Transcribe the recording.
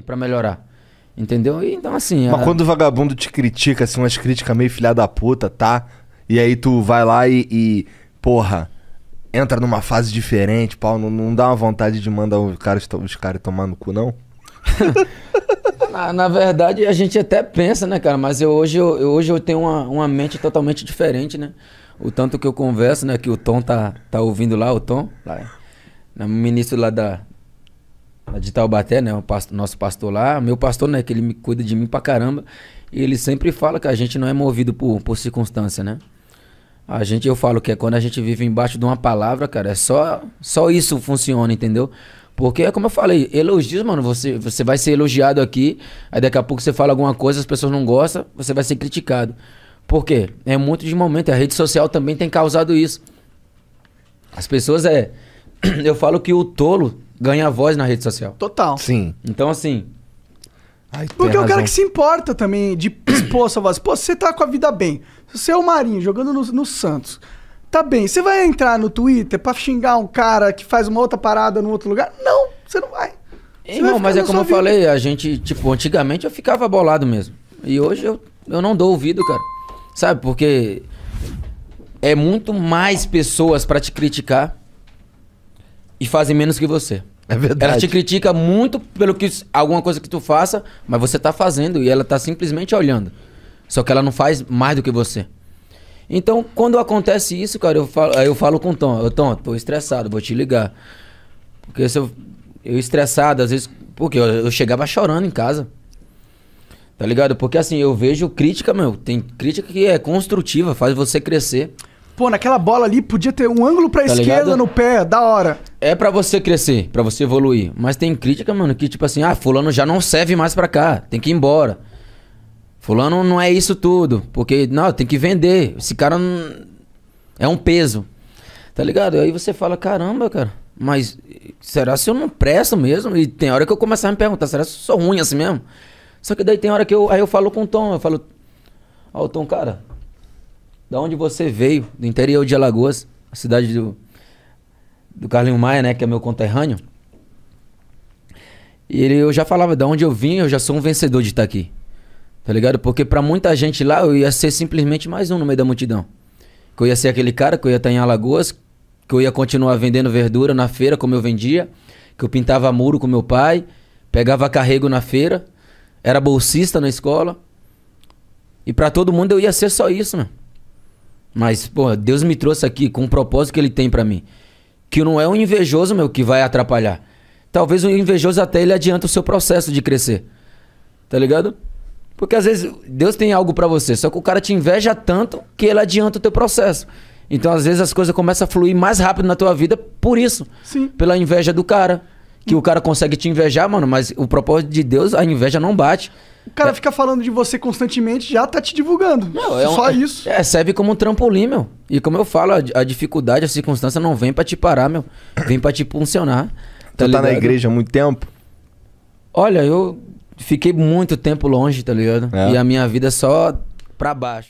para melhorar. Entendeu? então, assim. Mas a... quando o vagabundo te critica, assim, umas críticas meio filha da puta, tá? E aí tu vai lá e. e porra, entra numa fase diferente, pau. Não, não dá uma vontade de mandar os caras, os caras tomar no cu, não? na, na, verdade, a gente até pensa, né, cara? Mas eu, hoje, eu, eu, hoje eu tenho uma, uma mente totalmente diferente, né? O tanto que eu converso, né? Que o Tom tá, tá ouvindo lá, o Tom, lá, né? no ministro lá da, de Taubaté, né? O nosso pastor lá, meu pastor, né? Que ele me cuida de mim pra caramba. E ele sempre fala que a gente não é movido por, por circunstância, né? A gente, eu falo que é quando a gente vive embaixo de uma palavra, cara, é só, só isso funciona, entendeu? Porque, é como eu falei, elogios, mano, você, você vai ser elogiado aqui, aí daqui a pouco você fala alguma coisa, as pessoas não gostam, você vai ser criticado. Por quê? É muito de momento, a rede social também tem causado isso. As pessoas é. Eu falo que o tolo ganha voz na rede social. Total. Sim. Então, assim. Ai, Porque é o cara que se importa também de expor sua voz. Pô, você tá com a vida bem. Você é o Marinho jogando no, no Santos. Tá bem. Você vai entrar no Twitter pra xingar um cara que faz uma outra parada no outro lugar? Não, você não vai. Você vai mas é como eu vida. falei, a gente, tipo, antigamente eu ficava bolado mesmo. E hoje eu, eu não dou ouvido, cara. Sabe? Porque é muito mais pessoas para te criticar e fazem menos que você. É verdade. Ela te critica muito pelo que alguma coisa que tu faça, mas você tá fazendo e ela tá simplesmente olhando. Só que ela não faz mais do que você. Então, quando acontece isso, cara, eu falo, eu falo com o Tom, Tom, tô estressado, vou te ligar. Porque se eu, eu estressado, às vezes, porque eu, eu chegava chorando em casa. Tá ligado? Porque assim, eu vejo crítica, meu, tem crítica que é construtiva, faz você crescer pô, naquela bola ali podia ter um ângulo pra tá esquerda ligado? no pé, da hora. É pra você crescer, pra você evoluir. Mas tem crítica, mano, que tipo assim, ah, fulano já não serve mais pra cá, tem que ir embora. Fulano não é isso tudo, porque, não, tem que vender. Esse cara não... é um peso. Tá ligado? Aí você fala, caramba, cara, mas será se eu não presto mesmo? E tem hora que eu começar a me perguntar, será se eu sou ruim assim mesmo? Só que daí tem hora que eu, aí eu falo com o Tom, eu falo, ó, oh, Tom, cara, da onde você veio, do interior de Alagoas, a cidade do, do Carlinho Maia, né? Que é meu conterrâneo. E ele, eu já falava, da onde eu vim, eu já sou um vencedor de estar aqui. Tá ligado? Porque para muita gente lá, eu ia ser simplesmente mais um no meio da multidão. Que eu ia ser aquele cara, que eu ia estar em Alagoas, que eu ia continuar vendendo verdura na feira como eu vendia, que eu pintava muro com meu pai, pegava carrego na feira, era bolsista na escola. E para todo mundo eu ia ser só isso, mano. Mas, pô, Deus me trouxe aqui com o propósito que ele tem para mim. Que não é um invejoso, meu, que vai atrapalhar. Talvez o invejoso até ele adianta o seu processo de crescer. Tá ligado? Porque às vezes Deus tem algo para você, só que o cara te inveja tanto que ele adianta o teu processo. Então, às vezes, as coisas começam a fluir mais rápido na tua vida por isso. Sim. Pela inveja do cara. Que o cara consegue te invejar, mano, mas o propósito de Deus, a inveja não bate cara é. fica falando de você constantemente, já tá te divulgando. Não, é um, Só é, isso. É, serve como um trampolim, meu. E como eu falo, a, a dificuldade, a circunstância não vem para te parar, meu. Vem para te funcionar. Tá tu ligado? tá na igreja há muito tempo? Olha, eu fiquei muito tempo longe, tá ligado? É. E a minha vida é só pra baixo.